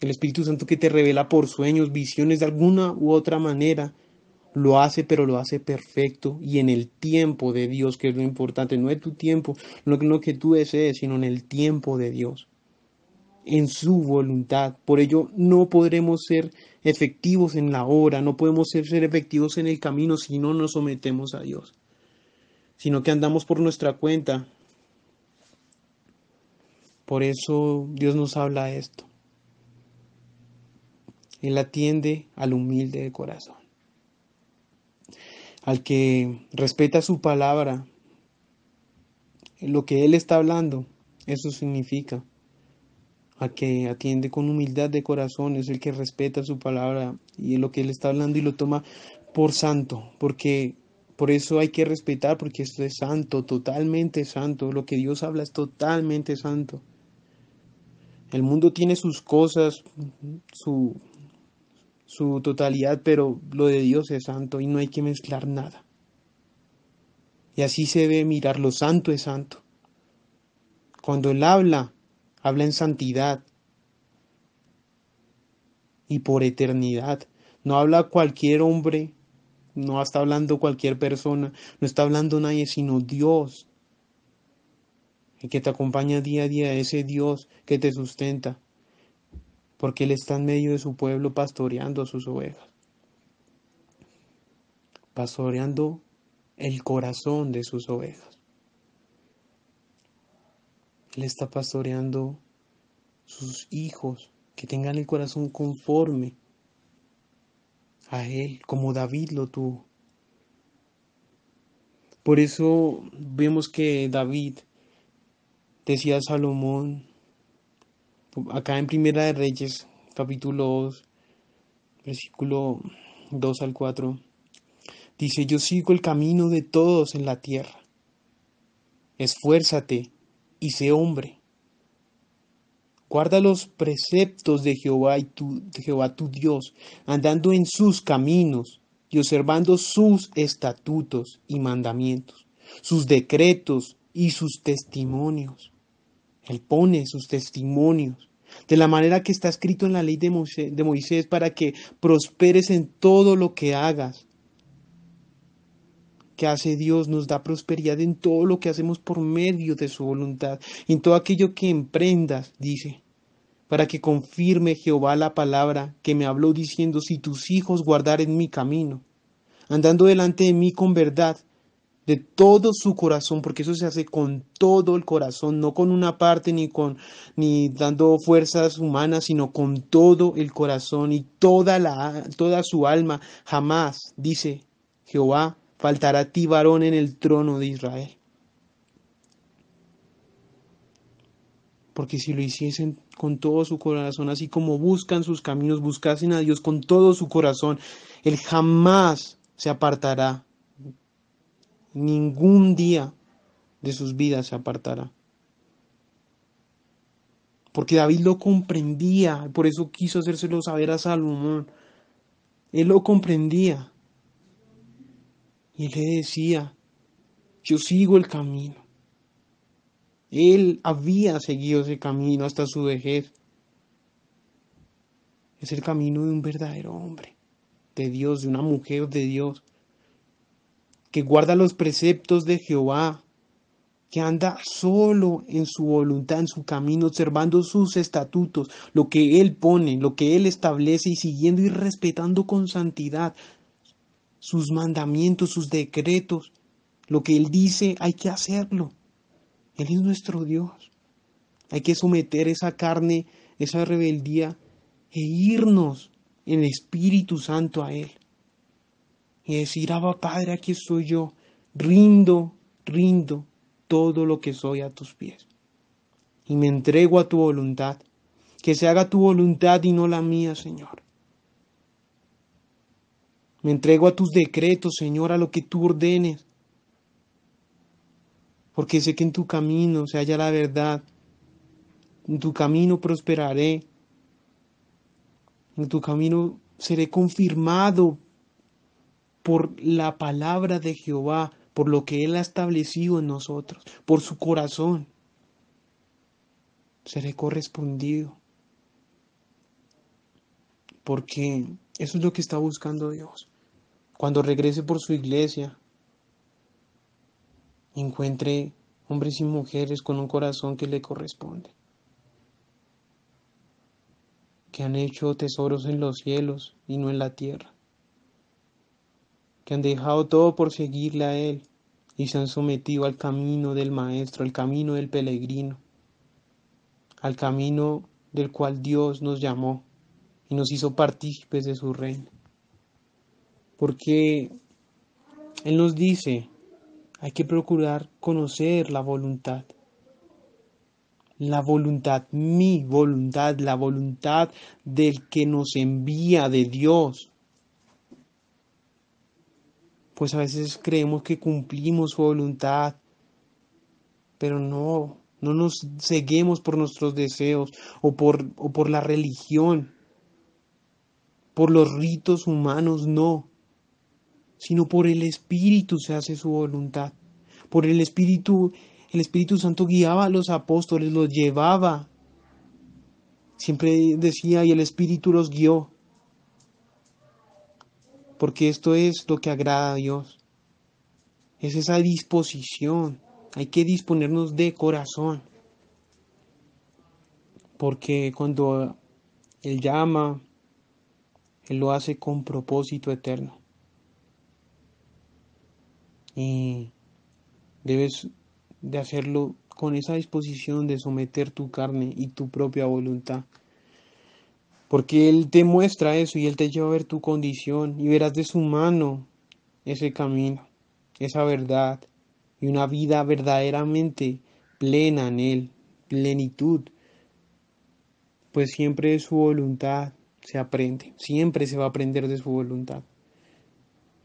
el Espíritu Santo que te revela por sueños, visiones de alguna u otra manera, lo hace, pero lo hace perfecto y en el tiempo de Dios, que es lo importante, no es tu tiempo, no es lo que tú desees, sino en el tiempo de Dios, en su voluntad. Por ello no podremos ser efectivos en la hora, no podemos ser, efectivos en el camino si no nos sometemos a Dios, sino que andamos por nuestra cuenta. Por eso Dios nos habla esto. Él atiende al humilde de corazón, al que respeta su palabra, lo que Él está hablando, eso significa. Al que atiende con humildad de corazón, es el que respeta su palabra y lo que Él está hablando y lo toma por santo, porque por eso hay que respetar, porque esto es santo, totalmente santo. Lo que Dios habla es totalmente santo. El mundo tiene sus cosas, su, su totalidad, pero lo de Dios es santo y no hay que mezclar nada. Y así se ve mirar, lo santo es santo. Cuando Él habla, habla en santidad y por eternidad. No habla cualquier hombre, no está hablando cualquier persona, no está hablando nadie, sino Dios, el que te acompaña día a día, ese Dios que te sustenta, porque Él está en medio de su pueblo pastoreando a sus ovejas, pastoreando el corazón de sus ovejas. Él está pastoreando sus hijos, que tengan el corazón conforme a Él, como David lo tuvo. Por eso vemos que David decía a Salomón, acá en Primera de Reyes, capítulo 2, versículo 2 al 4, dice, yo sigo el camino de todos en la tierra. Esfuérzate y sé hombre. Guarda los preceptos de Jehová, y tu, de Jehová tu Dios, andando en sus caminos y observando sus estatutos y mandamientos, sus decretos y sus testimonios. Él pone sus testimonios de la manera que está escrito en la ley de Moisés, para que prosperes en todo lo que hagas. Que hace Dios nos da prosperidad en todo lo que hacemos por medio de su voluntad, en todo aquello que emprendas, dice, para que confirme Jehová la palabra que me habló diciendo, si tus hijos guardaren mi camino, andando delante de mí con verdad, de todo su corazón, porque eso se hace con todo el corazón, no con una parte ni con ni dando fuerzas humanas, sino con todo el corazón y toda la toda su alma. Jamás dice Jehová, faltará a ti varón en el trono de Israel. Porque si lo hiciesen con todo su corazón, así como buscan sus caminos, buscasen a Dios con todo su corazón, Él jamás se apartará ningún día de sus vidas se apartará. Porque David lo comprendía, por eso quiso hacérselo saber a Salomón. Él lo comprendía. Y le decía, yo sigo el camino. Él había seguido ese camino hasta su vejez. Es el camino de un verdadero hombre, de Dios, de una mujer de Dios guarda los preceptos de Jehová, que anda solo en su voluntad, en su camino, observando sus estatutos, lo que Él pone, lo que Él establece y siguiendo y respetando con santidad sus mandamientos, sus decretos, lo que Él dice, hay que hacerlo. Él es nuestro Dios. Hay que someter esa carne, esa rebeldía e irnos en el Espíritu Santo a Él y decir, Abba Padre, aquí soy yo, rindo, rindo todo lo que soy a tus pies. Y me entrego a tu voluntad, que se haga tu voluntad y no la mía, Señor. Me entrego a tus decretos, Señor, a lo que tú ordenes, porque sé que en tu camino se halla la verdad, en tu camino prosperaré, en tu camino seré confirmado por la palabra de Jehová, por lo que Él ha establecido en nosotros, por su corazón, seré correspondido. Porque eso es lo que está buscando Dios. Cuando regrese por su iglesia, encuentre hombres y mujeres con un corazón que le corresponde, que han hecho tesoros en los cielos y no en la tierra que han dejado todo por seguirle a Él y se han sometido al camino del Maestro, al camino del peregrino, al camino del cual Dios nos llamó y nos hizo partícipes de su reino. Porque Él nos dice, hay que procurar conocer la voluntad. La voluntad, mi voluntad, la voluntad del que nos envía de Dios pues a veces creemos que cumplimos su voluntad, pero no, no nos seguimos por nuestros deseos o por, o por la religión, por los ritos humanos, no, sino por el Espíritu se hace su voluntad, por el Espíritu. El Espíritu Santo guiaba a los apóstoles, los llevaba. Siempre decía, y el Espíritu los guió porque esto es lo que agrada a Dios. Es esa disposición. Hay que disponernos de corazón. Porque cuando Él llama, Él lo hace con propósito eterno. Y debes de hacerlo con esa disposición de someter tu carne y tu propia voluntad porque Él te muestra eso y Él te lleva a ver tu condición y verás de su mano ese camino, esa verdad y una vida verdaderamente plena en Él, plenitud. Pues siempre de su voluntad se aprende, siempre se va a aprender de su voluntad.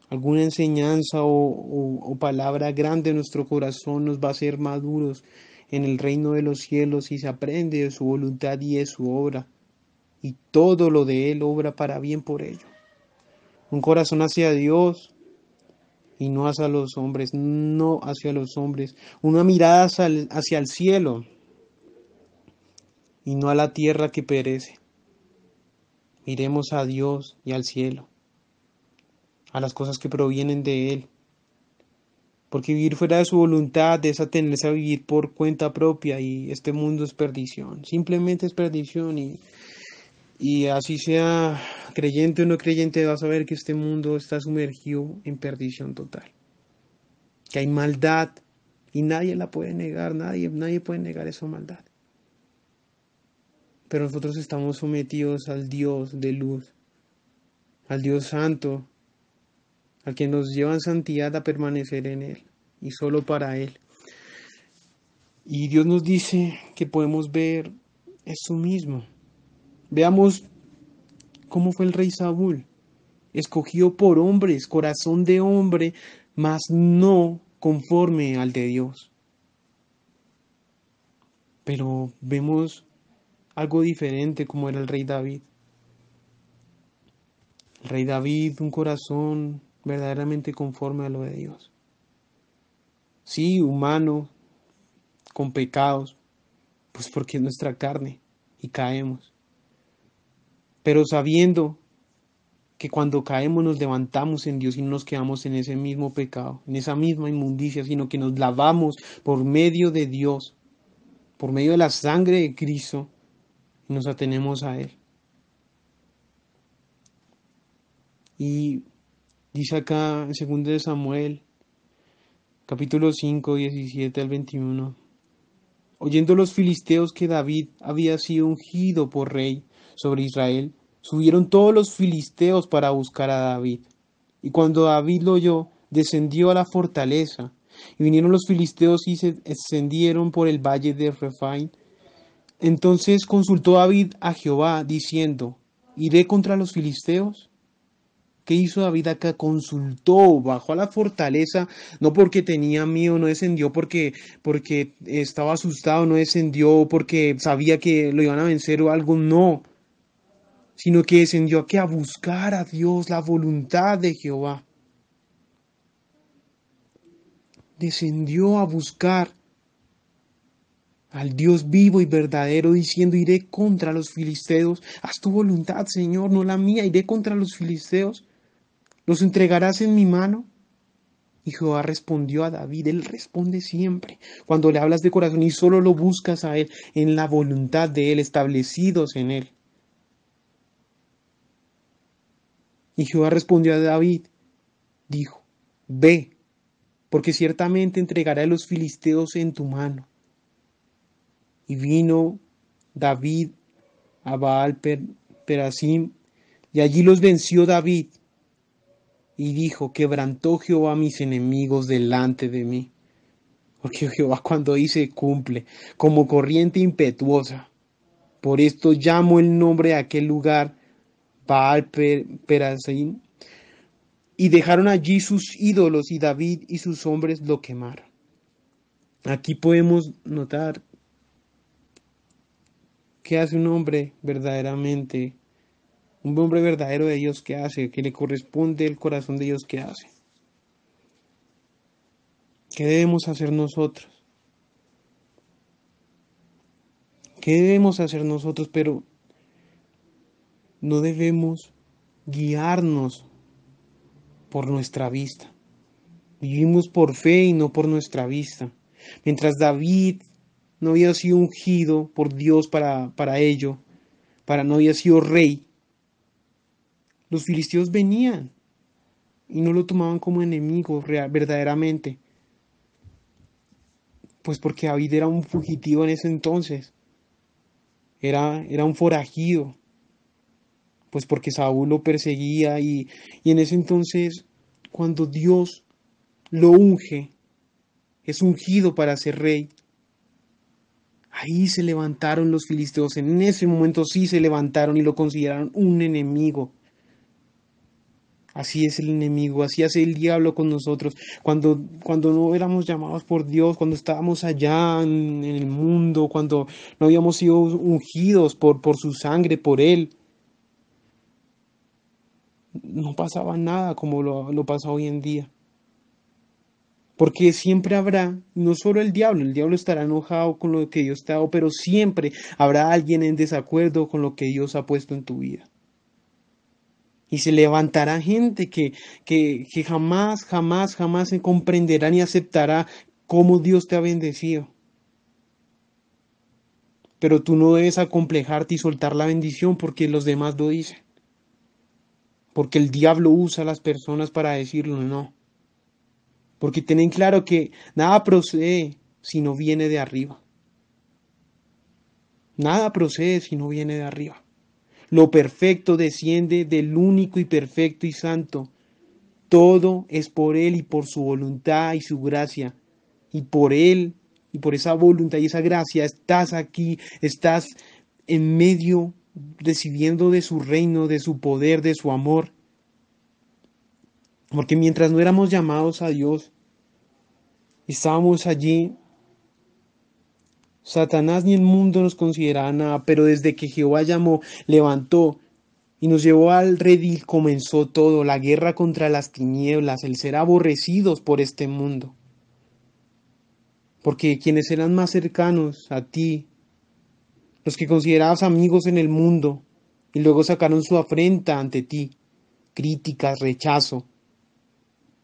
Alguna enseñanza o, palabra grande en nuestro corazón nos va a hacer maduros en el reino de los cielos y se aprende de su voluntad y de su obra y todo lo de Él obra para bien por ello. Un corazón hacia Dios y no hacia los hombres, no hacia los hombres. Una mirada hacia el, cielo y no a la tierra que perece. Miremos a Dios y al cielo, a las cosas que provienen de Él. Porque vivir fuera de su voluntad es atenerse a vivir por cuenta propia y este mundo es perdición. Simplemente es perdición y y así sea creyente o no creyente, vas a ver que este mundo está sumergido en perdición total. Que hay maldad y nadie la puede negar, nadie, nadie puede negar esa maldad. Pero nosotros estamos sometidos al Dios de luz, al Dios santo, al que nos lleva en santidad a permanecer en Él y solo para Él. Y Dios nos dice que podemos ver eso mismo Veamos cómo fue el rey Saúl. escogido por hombres, corazón de hombre, mas no conforme al de Dios. Pero vemos algo diferente como era el rey David. El rey David, un corazón verdaderamente conforme a lo de Dios. Sí, humano, con pecados, pues porque es nuestra carne y caemos pero sabiendo que cuando caemos nos levantamos en Dios y no nos quedamos en ese mismo pecado, en esa misma inmundicia, sino que nos lavamos por medio de Dios, por medio de la sangre de Cristo, y nos atenemos a Él. Y dice acá en 2 Samuel, capítulo 5, 17 al 21, Oyendo los filisteos que David había sido ungido por rey sobre Israel, subieron todos los filisteos para buscar a David. Y cuando David lo oyó, descendió a la fortaleza. Y vinieron los filisteos y se descendieron por el valle de Refaim. Entonces consultó David a Jehová, diciendo, ¿Iré contra los filisteos? ¿Qué hizo David acá? Consultó, bajó a la fortaleza, no porque tenía miedo, no descendió porque, porque estaba asustado, no descendió porque sabía que lo iban a vencer o algo, no, sino que descendió aquí a buscar a Dios, la voluntad de Jehová. Descendió a buscar al Dios vivo y verdadero, diciendo, iré contra los filisteos, haz tu voluntad, Señor, no la mía, iré contra los filisteos. ¿Los entregarás en mi mano? Y Jehová respondió a David, Él responde siempre. Cuando le hablas de corazón y solo lo buscas a Él, en la voluntad de Él, establecidos en Él. Y Jehová respondió a David, dijo, ve, porque ciertamente entregaré a los filisteos en tu mano. Y vino David a Baal Perasim, y allí los venció David y dijo, quebrantó Jehová mis enemigos delante de mí. Porque Jehová cuando dice cumple, como corriente impetuosa. Por esto llamo el nombre a aquel lugar Baal Y dejaron allí sus ídolos y David y sus hombres lo quemaron. Aquí podemos notar que hace un hombre verdaderamente un hombre verdadero de Dios que hace, que le corresponde el corazón de Dios que hace. ¿Qué debemos hacer nosotros? ¿Qué debemos hacer nosotros? Pero no debemos guiarnos por nuestra vista. Vivimos por fe y no por nuestra vista. Mientras David no había sido ungido por Dios para, para ello, para no había sido rey, los filisteos venían y no lo tomaban como enemigo real, verdaderamente. Pues porque David era un fugitivo en ese entonces. Era, era un forajido. Pues porque Saúl lo perseguía y, y en ese entonces cuando Dios lo unge, es ungido para ser rey. Ahí se levantaron los filisteos, en ese momento sí se levantaron y lo consideraron un enemigo. Así es el enemigo, así hace el diablo con nosotros. Cuando, cuando no éramos llamados por Dios, cuando estábamos allá en, el mundo, cuando no habíamos sido ungidos por, por su sangre, por Él, no pasaba nada como lo, lo pasa hoy en día. Porque siempre habrá, no solo el diablo, el diablo estará enojado con lo que Dios te ha dado, pero siempre habrá alguien en desacuerdo con lo que Dios ha puesto en tu vida. Y se levantará gente que, que, jamás, jamás, jamás se comprenderá ni aceptará cómo Dios te ha bendecido. Pero tú no debes acomplejarte y soltar la bendición porque los demás lo dicen. Porque el diablo usa a las personas para decirlo no. Porque tienen claro que nada procede si no viene de arriba. Nada procede si no viene de arriba. Lo perfecto desciende del único y perfecto y santo. Todo es por Él y por su voluntad y su gracia. Y por Él y por esa voluntad y esa gracia estás aquí, estás en medio recibiendo de su reino, de su poder, de su amor. Porque mientras no éramos llamados a Dios, estábamos allí Satanás ni el mundo nos consideraba nada, pero desde que Jehová llamó, levantó y nos llevó al redil comenzó todo, la guerra contra las tinieblas, el ser aborrecidos por este mundo. Porque quienes eran más cercanos a ti, los que considerabas amigos en el mundo, y luego sacaron su afrenta ante ti, críticas, rechazo.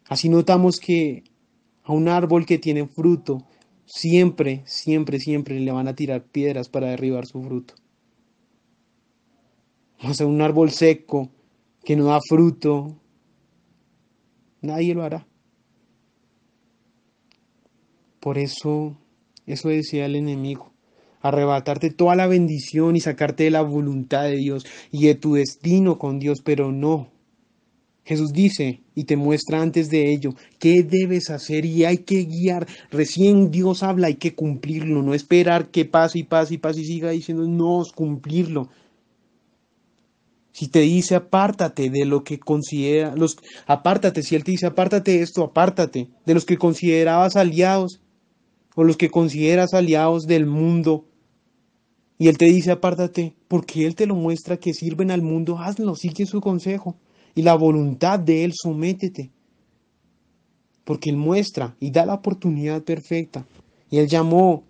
Así notamos que a un árbol que tiene fruto Siempre, siempre, siempre le van a tirar piedras para derribar su fruto. O sea, un árbol seco que no da fruto, nadie lo hará. Por eso, eso decía el enemigo, arrebatarte toda la bendición y sacarte de la voluntad de Dios y de tu destino con Dios, pero no, Jesús dice y te muestra antes de ello qué debes hacer y hay que guiar. Recién Dios habla, hay que cumplirlo, no esperar que pase y pase y pase y siga diciendo, no, cumplirlo. Si te dice apártate de lo que considera, los, apártate, si Él te dice apártate de esto, apártate de los que considerabas aliados o los que consideras aliados del mundo. Y Él te dice apártate porque Él te lo muestra que sirven al mundo, hazlo, sigue su consejo y la voluntad de Él, sométete. Porque Él muestra y da la oportunidad perfecta. Y Él llamó.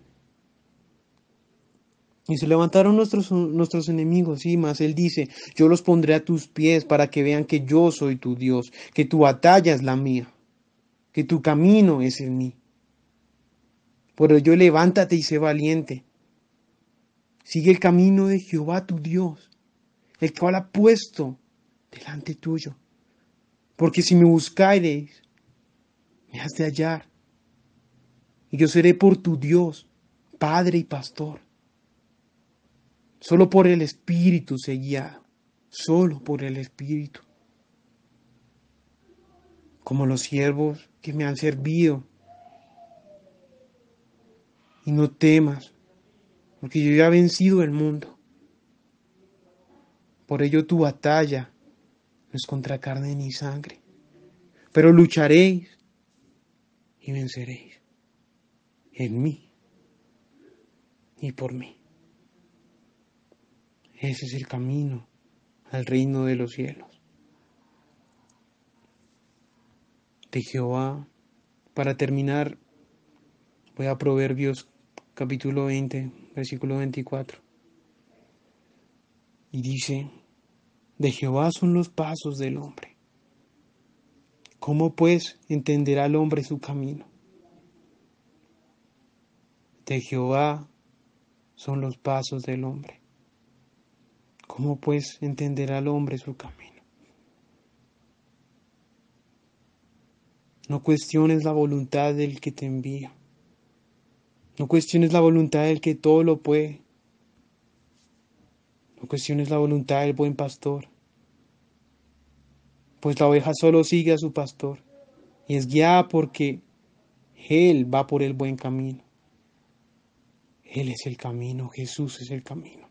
Y se levantaron nuestros, nuestros enemigos. Y más Él dice, yo los pondré a tus pies para que vean que yo soy tu Dios, que tu batalla es la mía, que tu camino es en mí. Pero yo levántate y sé valiente. Sigue el camino de Jehová tu Dios, el cual ha puesto delante tuyo. Porque si me buscáis, me has de hallar. Y yo seré por tu Dios, Padre y Pastor. Solo por el Espíritu Seguía. Solo por el Espíritu. Como los siervos que me han servido. Y no temas, porque yo ya he vencido el mundo. Por ello tu batalla no es contra carne ni sangre, pero lucharéis y venceréis en mí y por mí. Ese es el camino al reino de los cielos. De Jehová, para terminar, voy a Proverbios capítulo 20, versículo 24. Y dice, de Jehová son los pasos del hombre. ¿Cómo pues entenderá el hombre su camino? De Jehová son los pasos del hombre. ¿Cómo pues entenderá el hombre su camino? No cuestiones la voluntad del que te envía. No cuestiones la voluntad del que todo lo puede. No cuestiones la voluntad del buen pastor pues la oveja solo sigue a su pastor y es guiada porque Él va por el buen camino. Él es el camino, Jesús es el camino.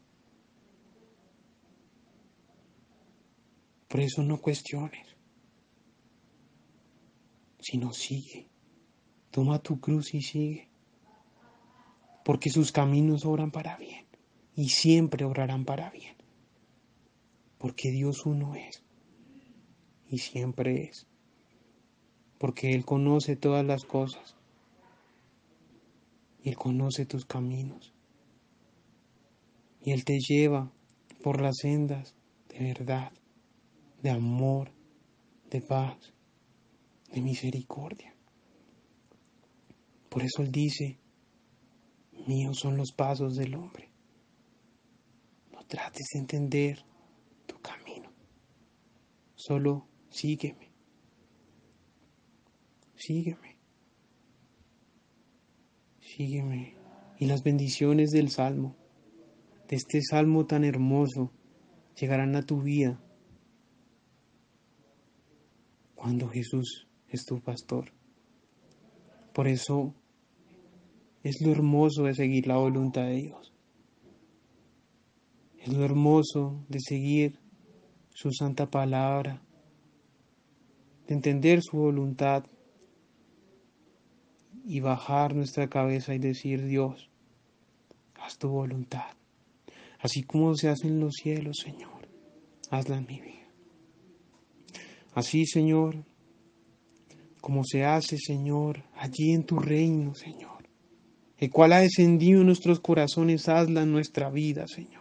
Por eso no cuestiones, sino sigue. Toma tu cruz y sigue. Porque sus caminos obran para bien y siempre obrarán para bien. Porque Dios uno es y siempre es, porque Él conoce todas las cosas, Él conoce tus caminos, y Él te lleva por las sendas de verdad, de amor, de paz, de misericordia. Por eso Él dice, míos son los pasos del hombre. No trates de entender tu camino. Solo sígueme, sígueme, sígueme. Y las bendiciones del Salmo, de este Salmo tan hermoso, llegarán a tu vida cuando Jesús es tu pastor. Por eso es lo hermoso de seguir la voluntad de Dios. Es lo hermoso de seguir su santa palabra, entender su voluntad y bajar nuestra cabeza y decir, Dios, haz tu voluntad, así como se hace en los cielos, Señor, hazla en mi vida. Así, Señor, como se hace, Señor, allí en tu reino, Señor, el cual ha descendido en nuestros corazones, hazla en nuestra vida, Señor.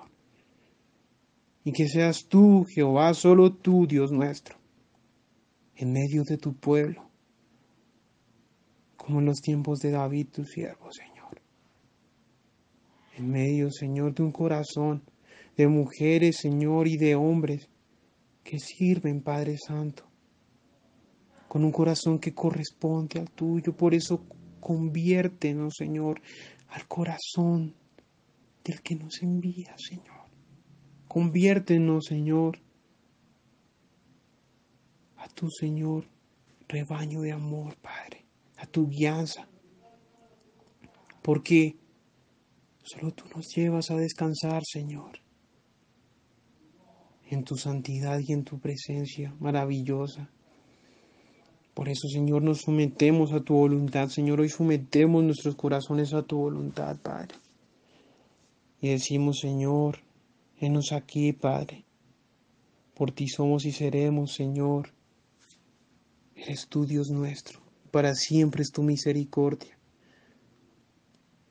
Y que seas tú, Jehová, solo tú, Dios nuestro, en medio de tu pueblo, como en los tiempos de David, tu siervo, Señor. En medio, Señor, de un corazón de mujeres, Señor, y de hombres que sirven, Padre Santo, con un corazón que corresponde al tuyo. Por eso conviértenos, Señor, al corazón del que nos envía, Señor. Conviértenos, Señor, a tu Señor rebaño de amor, Padre, a tu guianza, porque solo tú nos llevas a descansar, Señor, en tu santidad y en tu presencia maravillosa. Por eso, Señor, nos sometemos a tu voluntad, Señor. Hoy sometemos nuestros corazones a tu voluntad, Padre. Y decimos, Señor, enos aquí, Padre. Por ti somos y seremos, Señor. Eres tú, Dios nuestro, para siempre es tu misericordia.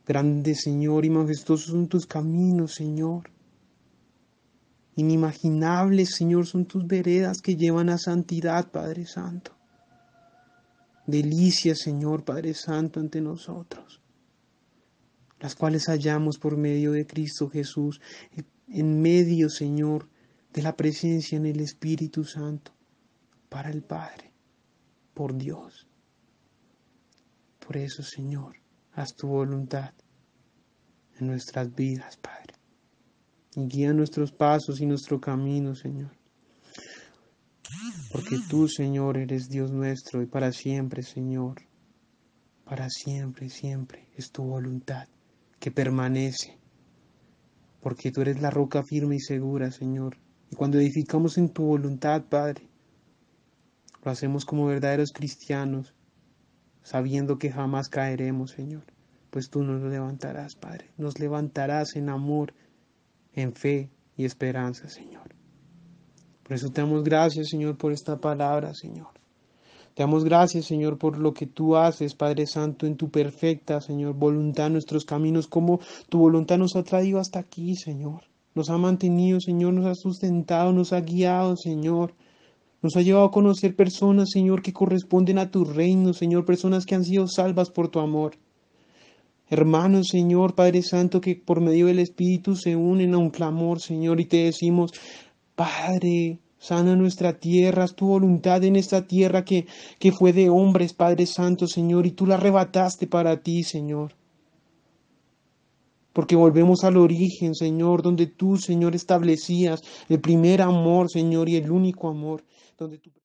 Grande Señor y majestuosos son tus caminos, Señor. Inimaginables, Señor, son tus veredas que llevan a santidad, Padre Santo. Delicias, Señor, Padre Santo, ante nosotros, las cuales hallamos por medio de Cristo Jesús, en medio, Señor, de la presencia en el Espíritu Santo, para el Padre por Dios. Por eso, Señor, haz tu voluntad en nuestras vidas, Padre. Y guía nuestros pasos y nuestro camino, Señor. Porque tú, Señor, eres Dios nuestro y para siempre, Señor, para siempre, siempre es tu voluntad que permanece. Porque tú eres la roca firme y segura, Señor. Y cuando edificamos en tu voluntad, Padre, lo hacemos como verdaderos cristianos, sabiendo que jamás caeremos, Señor, pues tú nos levantarás, Padre. Nos levantarás en amor, en fe y esperanza, Señor. Por eso te damos gracias, Señor, por esta palabra, Señor. Te damos gracias, Señor, por lo que tú haces, Padre Santo, en tu perfecta, Señor, voluntad, nuestros caminos, como tu voluntad nos ha traído hasta aquí, Señor. Nos ha mantenido, Señor, nos ha sustentado, nos ha guiado, Señor. Nos ha llevado a conocer personas, Señor, que corresponden a tu reino, Señor, personas que han sido salvas por tu amor. Hermanos, Señor, Padre Santo, que por medio del Espíritu se unen a un clamor, Señor, y te decimos, Padre, sana nuestra tierra, haz tu voluntad en esta tierra que, que fue de hombres, Padre Santo, Señor, y tú la arrebataste para ti, Señor porque volvemos al origen, Señor, donde tú, Señor, establecías el primer amor, Señor, y el único amor. de tu